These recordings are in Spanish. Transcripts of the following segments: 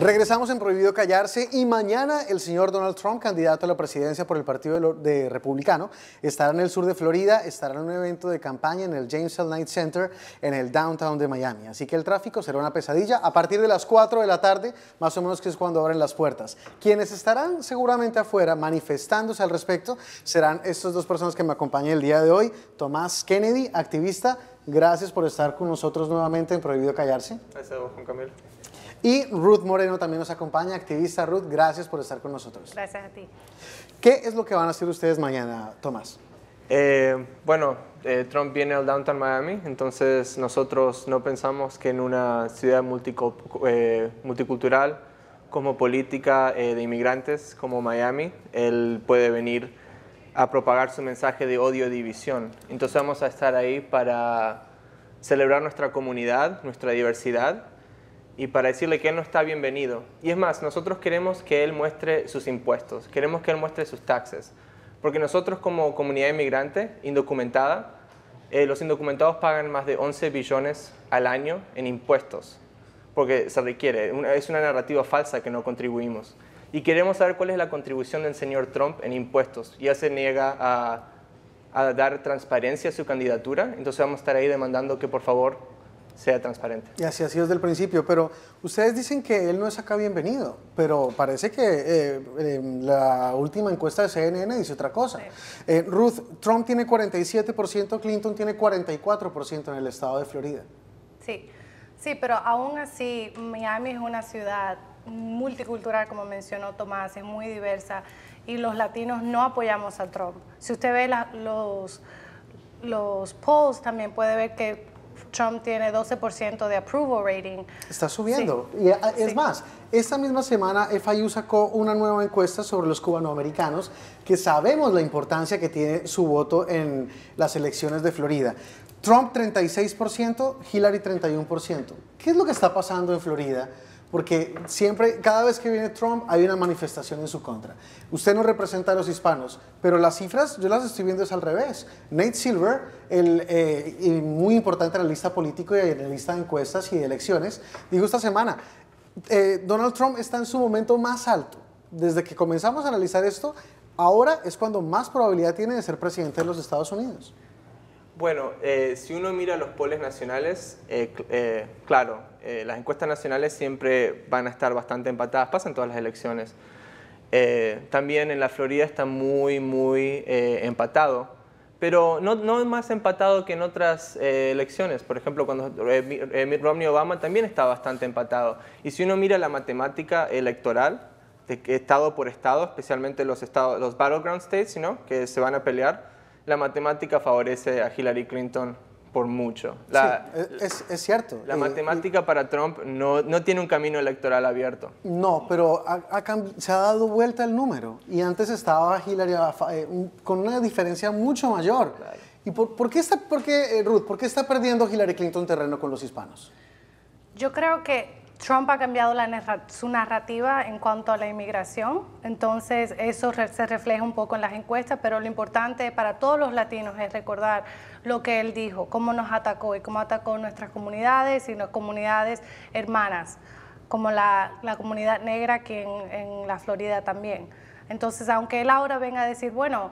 Regresamos en Prohibido Callarse y mañana el señor Donald Trump, candidato a la presidencia por el Partido de Republicano, estará en el sur de Florida, estará en un evento de campaña en el James L. Knight Center en el downtown de Miami. Así que el tráfico será una pesadilla a partir de las 4 de la tarde, más o menos que es cuando abren las puertas. Quienes estarán seguramente afuera manifestándose al respecto serán estas dos personas que me acompañan el día de hoy, Tomás Kennedy, activista. Gracias por estar con nosotros nuevamente en Prohibido Callarse. Gracias a Juan Camilo. Y Ruth Moreno también nos acompaña, activista Ruth, gracias por estar con nosotros. Gracias a ti. ¿Qué es lo que van a hacer ustedes mañana, Tomás? Eh, bueno, eh, Trump viene al downtown Miami, entonces nosotros no pensamos que en una ciudad eh, multicultural como política de inmigrantes como Miami, él puede venir a propagar su mensaje de odio y división. Entonces vamos a estar ahí para celebrar nuestra comunidad, nuestra diversidad y para decirle que Él no está bienvenido. Y es más, nosotros queremos que Él muestre sus impuestos, queremos que Él muestre sus taxes, porque nosotros como comunidad inmigrante indocumentada, eh, los indocumentados pagan más de 11 billones al año en impuestos, porque se requiere, es una narrativa falsa que no contribuimos. Y queremos saber cuál es la contribución del señor Trump en impuestos. Ya se niega a, a dar transparencia a su candidatura, entonces vamos a estar ahí demandando que por favor sea transparente. Y así, ha sido desde el principio, pero ustedes dicen que él no es acá bienvenido, pero parece que eh, eh, la última encuesta de CNN dice otra cosa. Eh, Ruth, Trump tiene 47%, Clinton tiene 44% en el estado de Florida. Sí, sí, pero aún así Miami es una ciudad multicultural, como mencionó Tomás, es muy diversa y los latinos no apoyamos a Trump. Si usted ve los, los polls, también puede ver que Trump tiene 12% de approval rating. Está subiendo. Y ah, es más, esta misma semana FIU sacó una nueva encuesta sobre los cubanoamericanos que sabemos la importancia que tiene su voto en las elecciones de Florida. Trump 36%, Hillary 31%. ¿Qué es lo que está pasando en Florida? Porque siempre, cada vez que viene Trump, hay una manifestación en su contra. Usted no representa a los hispanos, pero las cifras yo las estoy viendo es al revés. Nate Silver, el eh, muy importante analista político y analista de encuestas y de elecciones, dijo esta semana, eh, Donald Trump está en su momento más alto. Desde que comenzamos a analizar esto, ahora es cuando más probabilidad tiene de ser presidente de los Estados Unidos. Bueno, eh, si uno mira los poles nacionales, eh, eh, claro, las encuestas nacionales siempre van a estar bastante empatadas, pasan todas las elecciones. también en la Florida está muy, muy empatado, pero no, es más empatado que en otras elecciones. Por ejemplo, cuando Mitt Romney Obama también está bastante empatado. Y si uno mira la matemática electoral, de estado por estado, especialmente los, los battleground states, que se van a pelear, la matemática favorece a Hillary Clinton por mucho. sí, e-, es, cierto. La eh, matemática para Trump no, tiene un camino electoral abierto. No, pero se ha dado vuelta el número. Y antes estaba Hillary eh, con una diferencia mucho mayor. ¿Y por, qué está, por qué, eh, Ruth, por qué está perdiendo Hillary Clinton terreno con los hispanos? Yo creo que Trump ha cambiado su narrativa en cuanto a la inmigración, entonces eso se refleja un poco en las encuestas, pero lo importante para todos los latinos es recordar lo que él dijo, cómo nos atacó y cómo atacó nuestras comunidades y las comunidades hermanas, como la, comunidad negra aquí en, en la Florida también. Entonces, aunque él ahora venga a decir, bueno,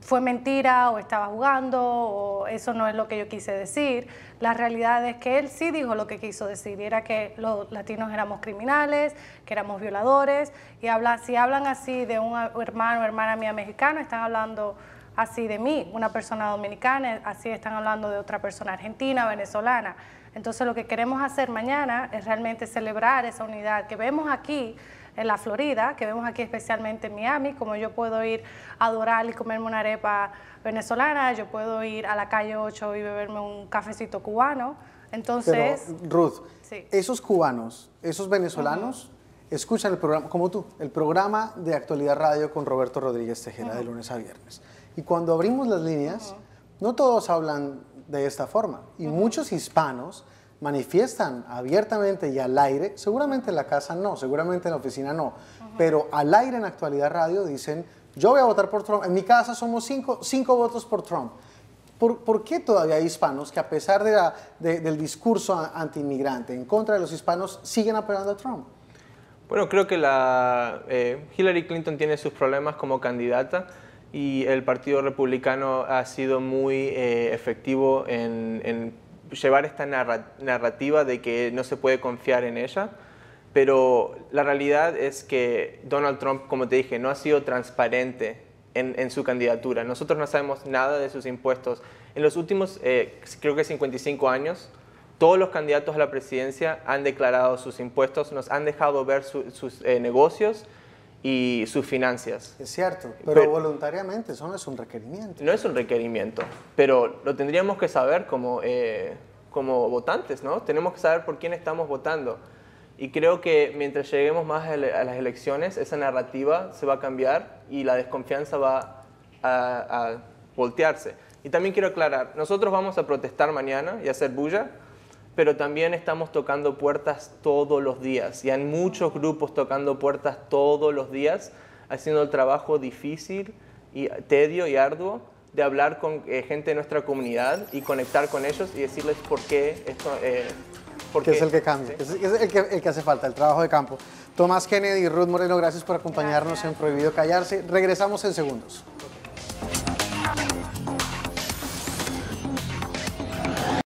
fue mentira o estaba jugando o eso no es lo que yo quise decir. La realidad es que él sí dijo lo que quiso decir era que los latinos éramos criminales, que éramos violadores y habla, si hablan así de un hermano o hermana mía mexicana, están hablando así de mí, una persona dominicana, así están hablando de otra persona argentina, venezolana. Entonces lo que queremos hacer mañana es realmente celebrar esa unidad que vemos aquí en la Florida, que vemos aquí especialmente en Miami, como yo puedo ir a adorar y comerme una arepa venezolana, yo puedo ir a la calle 8 y beberme un cafecito cubano. Entonces, Ruth, esos cubanos, esos venezolanos, escuchan el programa, como tú, el programa de Actualidad Radio con Roberto Rodríguez Tejera de lunes a viernes. Y cuando abrimos las líneas, no todos hablan de esta forma. Y muchos hispanos manifiestan abiertamente y al aire, seguramente en la casa no, seguramente en la oficina no, pero al aire en Actualidad Radio dicen, yo voy a votar por Trump, en mi casa somos cinco, cinco votos por Trump. ¿Por, qué todavía hay hispanos que a pesar de del discurso antiinmigrante en contra de los hispanos siguen apoyando a Trump? Bueno, creo que la, eh, Hillary Clinton tiene sus problemas como candidata y el Partido Republicano ha sido muy eh, efectivo en, llevar esta narrativa de que no se puede confiar en ella, pero la realidad es que Donald Trump, como te dije, no ha sido transparente en, su candidatura. Nosotros no sabemos nada de sus impuestos. En los últimos, eh, creo que 55 años, todos los candidatos a la presidencia han declarado sus impuestos, nos han dejado ver sus eh, negocios y sus finanzas. Es cierto, pero, voluntariamente eso no es un requerimiento. No es un requerimiento, pero lo tendríamos que saber como, eh, como votantes, ¿no? Tenemos que saber por quién estamos votando. Y creo que mientras lleguemos más a las elecciones, esa narrativa se va a cambiar y la desconfianza va a, a voltearse. Y también quiero aclarar, nosotros vamos a protestar mañana y hacer bulla, pero también estamos tocando puertas todos los días. Y hay muchos grupos tocando puertas todos los días, haciendo el trabajo difícil, y tedio y arduo, de hablar con eh, gente de nuestra comunidad y conectar con ellos y decirles por qué esto... Eh, es el que cambia, es, el que, hace falta, el trabajo de campo. Tomás Kennedy y Ruth Moreno, gracias por acompañarnos en Prohibido Callarse. Regresamos en segundos.